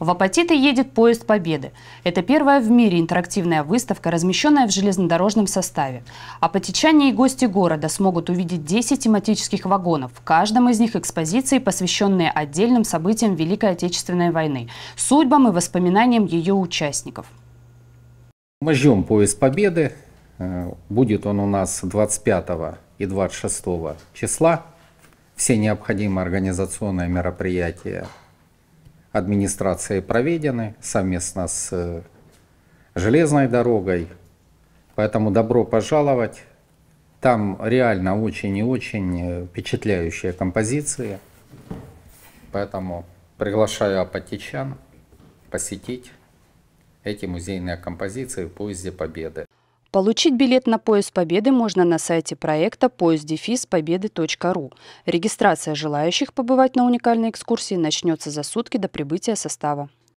В Апатиты едет поезд Победы. Это первая в мире интерактивная выставка, размещенная в железнодорожном составе. Апатичане и гости города смогут увидеть 10 тематических вагонов. В каждом из них экспозиции, посвященные отдельным событиям Великой Отечественной войны, судьбам и воспоминаниям ее участников. Мы ждем поезд Победы. Э, будет он у нас 25 и 26 числа. Все необходимые организационные мероприятия администрацией проведены совместно с э, железной дорогой. Поэтому добро пожаловать. Там реально очень и очень э, впечатляющие композиции. Поэтому приглашаю апатичан посетить эти музейные композиции в поезде Победы. Получить билет на поезд Победы можно на сайте проекта поезд-победы.ру. Регистрация желающих побывать на уникальной экскурсии начнется за сутки до прибытия состава.